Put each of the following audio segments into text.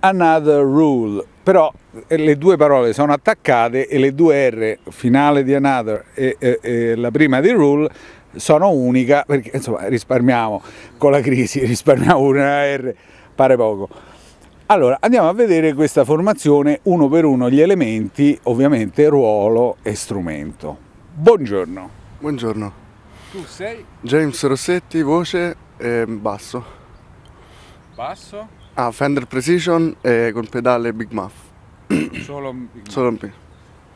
another rule, però eh, le due parole sono attaccate e le due R, finale di another e, e, e la prima di rule, sono unica perché insomma risparmiamo con la crisi, risparmiamo una R, pare poco. Allora, andiamo a vedere questa formazione uno per uno gli elementi, ovviamente ruolo e strumento. Buongiorno. Buongiorno. Tu sei? James Rossetti, voce e ehm, basso. Basso? Ah, Fender Precision e col pedale Big Muff. Solo un Big Muff. Solo un P.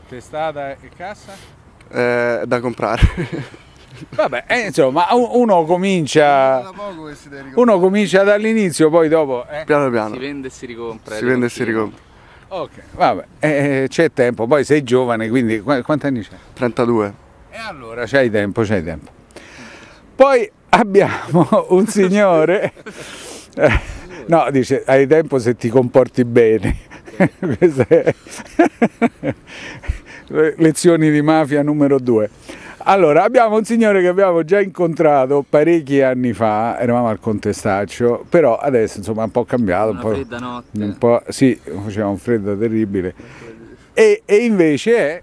Testata e cassa? Eh, da comprare. Vabbè, eh, insomma, uno comincia, uno comincia dall'inizio, poi dopo eh, piano piano si vende e si ricompra. Si vende e si ricompra. Ok, vabbè, eh, c'è tempo, poi sei giovane, quindi qu quanti anni c'è? 32. E allora c'hai tempo, c'hai tempo. Poi abbiamo un signore eh, No, dice, hai tempo se ti comporti bene. Lezioni di mafia numero due. Allora, abbiamo un signore che abbiamo già incontrato parecchi anni fa, eravamo al contestaccio, però adesso insomma è un po' cambiato. un po', fredda notte. Un po', sì, faceva un freddo terribile. E, e invece è...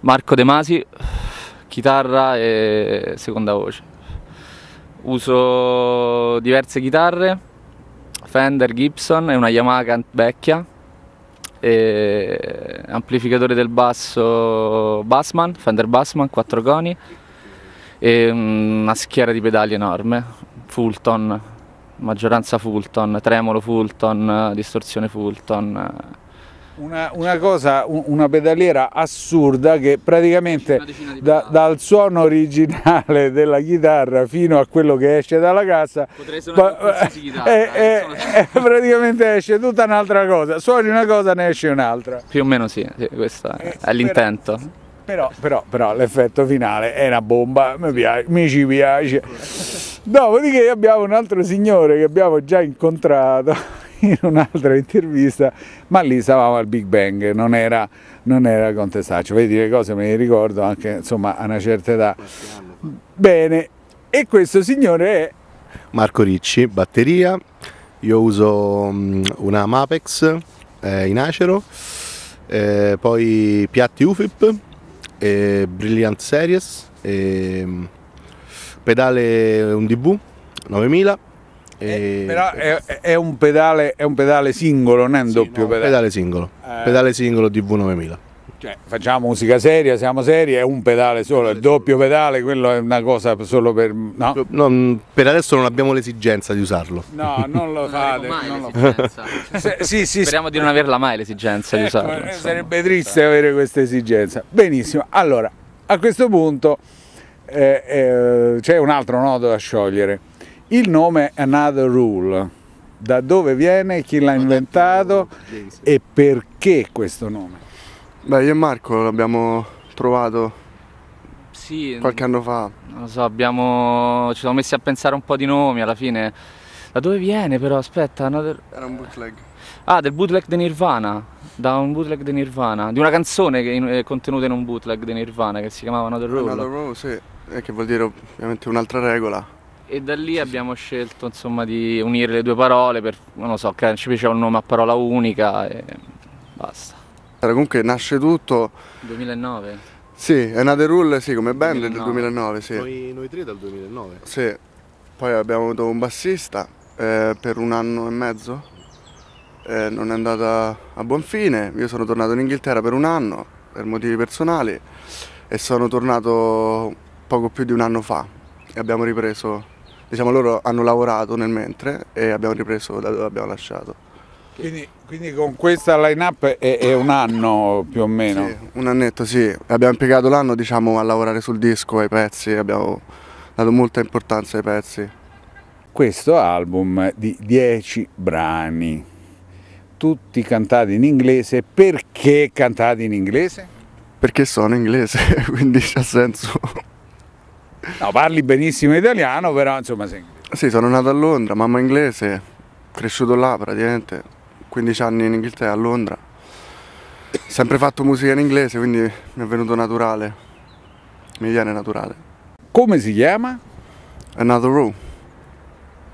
Marco De Masi, chitarra e seconda voce. Uso diverse chitarre Fender Gibson, è una Yamaha vecchia, amplificatore del basso Bassman, Fender Bassman, 4 coni e mm, una schiera di pedali enorme, Fulton, maggioranza Fulton, tremolo Fulton, distorsione Fulton. Una, una, cosa, una pedaliera assurda che praticamente da, dal suono originale della chitarra fino a quello che esce dalla casa ba, chitarra, è, è, è, praticamente esce tutta un'altra cosa, suoni una cosa ne esce un'altra. Più o meno sì, sì questo eh, è l'intento. Però, però, però l'effetto finale è una bomba, mi, piace, mi ci piace. Dopodiché abbiamo un altro signore che abbiamo già incontrato in un'altra intervista, ma lì stavamo al Big Bang, non era, non era contestaccio. Vedi le cose me le ricordo anche insomma a una certa età. Bene, e questo signore è Marco Ricci, batteria. Io uso mm, una Mapex eh, in acero, eh, poi piatti UFIP, eh, Brilliant Series, ehm, pedale un db 9000 eh, eh, però è, è, un pedale, è, un pedale, singolo, non è un sì, doppio no, pedale. Pedale singolo, eh. pedale singolo DV9000. Cioè, facciamo musica seria, siamo seri, è un pedale solo, il doppio pedale, quello è una cosa solo per... No? No, mm, per adesso non abbiamo l'esigenza di usarlo. No, non lo fate. Non lo... Se, sì, sì, Speriamo sì. di non averla mai l'esigenza ecco, di usarlo. Insomma. Eh, sarebbe triste avere questa esigenza. Benissimo, allora, a questo punto eh, eh, c'è un altro nodo da sciogliere il nome Another Rule, da dove viene, chi l'ha inventato e perché questo nome? Beh, io e Marco l'abbiamo trovato sì, qualche anno fa. Non lo so, abbiamo... ci siamo messi a pensare un po' di nomi alla fine. Da dove viene però? Aspetta, another... Era un bootleg. Ah, del bootleg di Nirvana, da un bootleg di Nirvana, di una canzone che è eh, contenuta in un bootleg di Nirvana che si chiamava Another Rule. Another Rule, sì, che vuol dire ovviamente un'altra regola e da lì abbiamo scelto insomma, di unire le due parole per, non so, ci piaceva un nome a parola unica e basta. Comunque nasce tutto... 2009? Sì, è una Rule sì, come band 2009. del 2009, sì. Noi, noi, tre dal 2009. Sì, poi abbiamo avuto un bassista eh, per un anno e mezzo, eh, non è andata a buon fine, io sono tornato in Inghilterra per un anno per motivi personali e sono tornato poco più di un anno fa e abbiamo ripreso diciamo, loro hanno lavorato nel mentre e abbiamo ripreso da dove abbiamo lasciato. Quindi, quindi con questa line-up è, è, un anno più o meno? Sì, un annetto sì, abbiamo impiegato l'anno diciamo, a lavorare sul disco, ai pezzi, abbiamo dato molta importanza ai pezzi. Questo album di 10 brani, tutti cantati in inglese, perché cantati in inglese? Perché sono inglese, quindi c'ha senso. No, parli benissimo italiano, però insomma... Sei... Sì, sono nato a Londra, mamma inglese, cresciuto là praticamente, 15 anni in Inghilterra, a Londra. Sempre fatto musica in inglese, quindi mi è venuto naturale, mi viene naturale. Come si chiama? Another Room.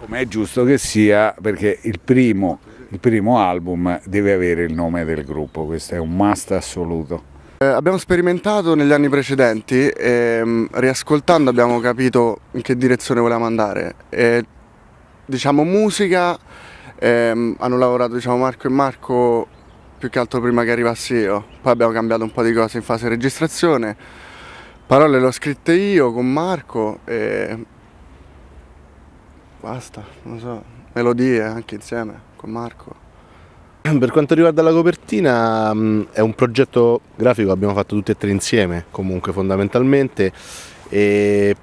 Come è giusto che sia, perché il primo, il primo album deve avere il nome del gruppo, questo è un must assoluto. Eh, abbiamo sperimentato negli anni precedenti e ehm, riascoltando abbiamo capito in che direzione volevamo andare. E, diciamo musica, ehm, hanno lavorato diciamo, Marco e Marco più che altro prima che arrivassi io, poi abbiamo cambiato un po' di cose in fase registrazione, parole le ho scritte io con Marco e basta, non so, melodie anche insieme con Marco. Per quanto riguarda la copertina mm, è un progetto grafico che abbiamo fatto tutti e tre insieme comunque fondamentalmente e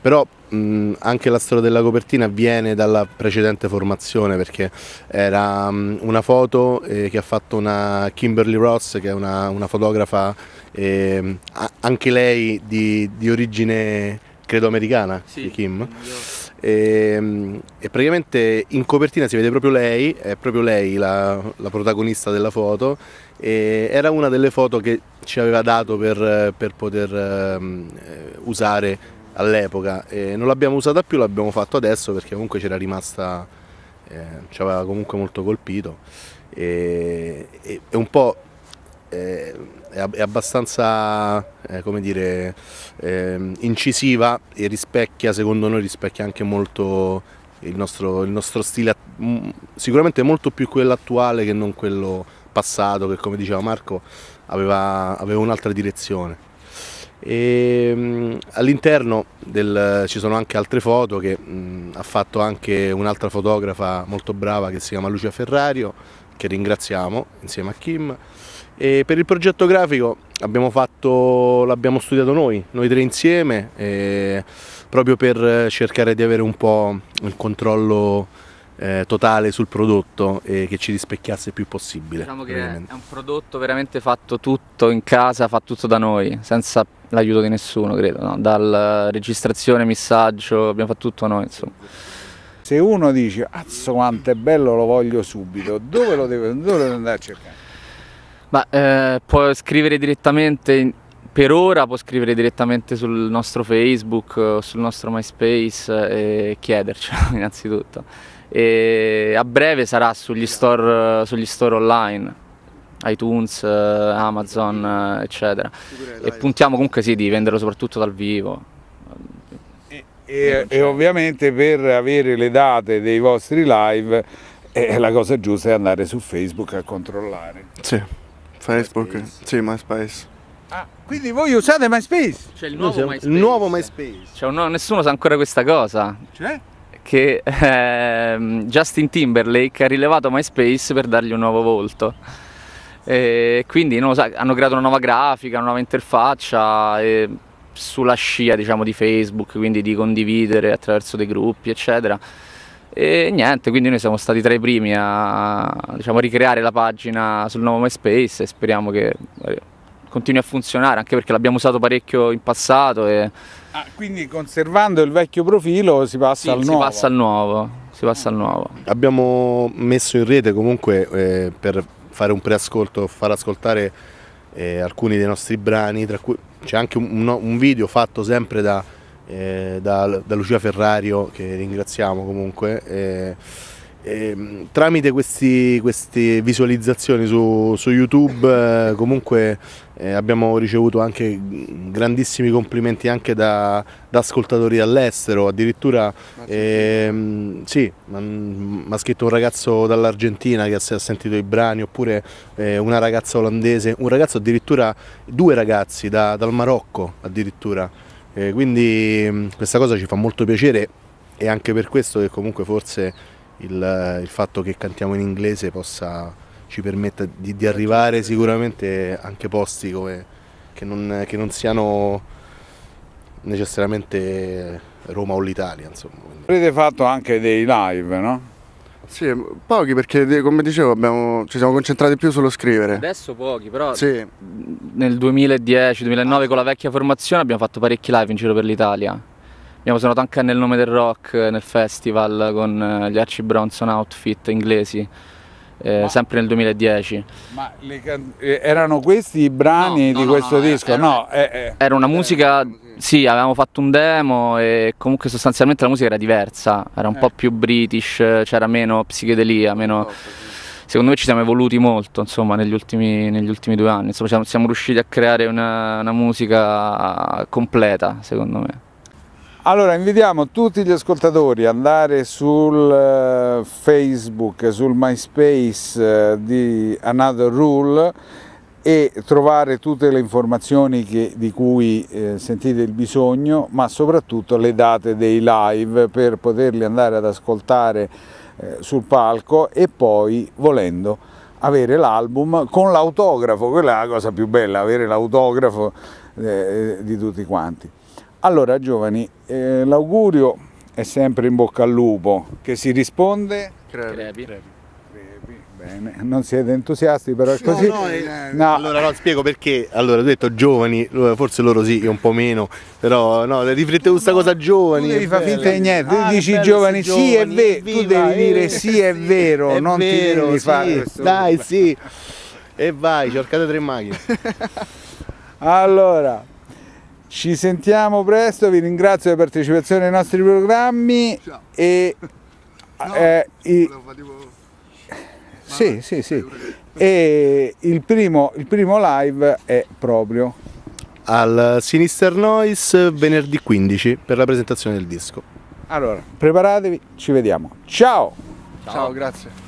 però mm, anche la storia della copertina viene dalla precedente formazione perché era mm, una foto eh, che ha fatto una Kimberly Ross che è una, una fotografa anche lei di, di, origine credo americana sì, di Kim io e, ehm, e, praticamente in copertina si vede proprio lei, è proprio lei la, la protagonista della foto e era una delle foto che ci aveva dato per, per poter um, usare all'epoca e non l'abbiamo usata più, l'abbiamo fatto adesso perché comunque c'era rimasta, eh, ci aveva comunque molto colpito e, e, e un po' Eh, è, abbastanza è eh, come dire, è ehm, incisiva e rispecchia, secondo noi rispecchia anche molto il nostro, il nostro stile, sicuramente molto più quello attuale che non quello passato che come diceva Marco aveva, aveva un'altra direzione. Ehm, all'interno ci sono anche altre foto che mh, ha fatto anche un'altra fotografa molto brava che si chiama Lucia Ferrario, che ringraziamo insieme a Kim. E per il progetto grafico l'abbiamo studiato noi, noi tre insieme, eh, proprio per cercare di avere un po' il controllo eh, totale sul prodotto e che ci rispecchiasse il più possibile. Diciamo che è un prodotto veramente fatto tutto in casa, fatto tutto da noi, senza l'aiuto di nessuno credo, no? dalla registrazione, missaggio, abbiamo fatto tutto noi insomma. Se uno dice, azzo quanto è bello, lo voglio subito, dove lo devo, dove devo andare a cercare? Beh, può scrivere direttamente, per ora può scrivere direttamente sul nostro Facebook, eh, sul nostro MySpace eh, e chiedercelo innanzitutto. E a breve sarà sugli store, sugli store online iTunes, eh, Amazon, eccetera. E puntiamo comunque sì di venderlo soprattutto dal vivo. E, e, e ovviamente per avere le date dei vostri live eh, la cosa giusta è andare su Facebook a controllare. Sì. Facebook, MySpace. sì, MySpace. Ah, quindi voi usate MySpace? C'è il nuovo MySpace. Il nuovo MySpace. Un, nessuno sa ancora questa cosa. Cioè? Che eh, Justin Timberlake ha rilevato MySpace per dargli un nuovo volto. E quindi sa, hanno creato una nuova grafica, una nuova interfaccia sulla scia diciamo, di Facebook, quindi di condividere attraverso dei gruppi, eccetera. E niente, quindi noi siamo stati tra i primi a diciamo, ricreare la pagina sul nuovo MySpace e speriamo che eh, continui a funzionare, anche perché l'abbiamo usato parecchio in passato. E... Ah, quindi conservando il vecchio profilo si passa sì, al si nuovo? Passa al nuovo si passa al nuovo. Abbiamo messo in rete comunque eh, per fare un preascolto, far ascoltare eh, alcuni dei nostri brani, tra cui c'è anche un, un video fatto sempre da eh, da, da, Lucia Ferrario, che ringraziamo comunque. Eh, eh, tramite questi, queste visualizzazioni su, su YouTube eh, comunque eh, abbiamo ricevuto anche mm, grandissimi complimenti anche da, da ascoltatori all'estero, addirittura ehm, sì, mm, ha scritto un ragazzo dall'Argentina che ha sentito i brani, oppure eh, una ragazza olandese, un ragazzo addirittura, due ragazzi da, dal Marocco addirittura. Eh, quindi mm, questa cosa ci fa molto piacere e anche per questo che comunque forse il, eh, il fatto che cantiamo in inglese possa, ci permetta di, di, arrivare sicuramente anche posti come, che, non, che non siano necessariamente Roma o l'Italia. Avete fatto anche dei live, no? Sì, pochi perché come dicevo abbiamo, ci siamo concentrati più sullo scrivere. Adesso pochi, però sì. nel 2010-2009 con la vecchia formazione abbiamo fatto parecchi live in giro per l'Italia. Abbiamo suonato anche nel nome del rock, nel festival, con eh, gli Archie Bronson outfit inglesi. Eh, sempre nel 2010. Ma le, eh, erano questi i brani no, no, di questo no, eh, disco? Era, no, eh, eh, era una musica sì, avevamo fatto un demo e comunque sostanzialmente la musica era diversa, era un eh. po' più british, c'era meno psichedelia, meno... Secondo me ci siamo evoluti molto insomma, negli, ultimi, negli ultimi due anni, insomma, siamo, siamo, riusciti a creare una, una musica completa secondo me. Allora invitiamo tutti gli ascoltatori ad andare sul eh, Facebook, sul MySpace eh, di Another Rule e trovare tutte le informazioni che, di cui eh, sentite il bisogno, ma soprattutto le date dei live per poterli andare ad ascoltare eh, sul palco e poi, volendo, avere l'album con l'autografo, quella è la cosa più bella, avere l'autografo eh, eh di tutti quanti. Allora giovani, eh, l'augurio è sempre in bocca al lupo, che si risponde... Crevi. Crevi. Eh, non siete entusiasti, però è così. No, eh, no, no. Eh, allora no, spiego perché. Allora, ho detto giovani, forse loro sì, un po' meno, però no, riflettete su questa cosa giovani. Tu devi fare finta di niente, ah, dici bello, giovani, giovani, sì è vero, tu devi dire sì è vero, è non vero, ti devi sì, fare. Dai, sì. E vai, cercate tre macchine. allora, ci sentiamo presto, vi ringrazio per la partecipazione ai nostri programmi Ciao. e... No, eh, i, sì, sì, sì. E il primo, il primo live è proprio al Sinister Noise venerdì 15 per la presentazione del disco. Allora, preparatevi, ci vediamo. Ciao! Ciao, Ciao grazie.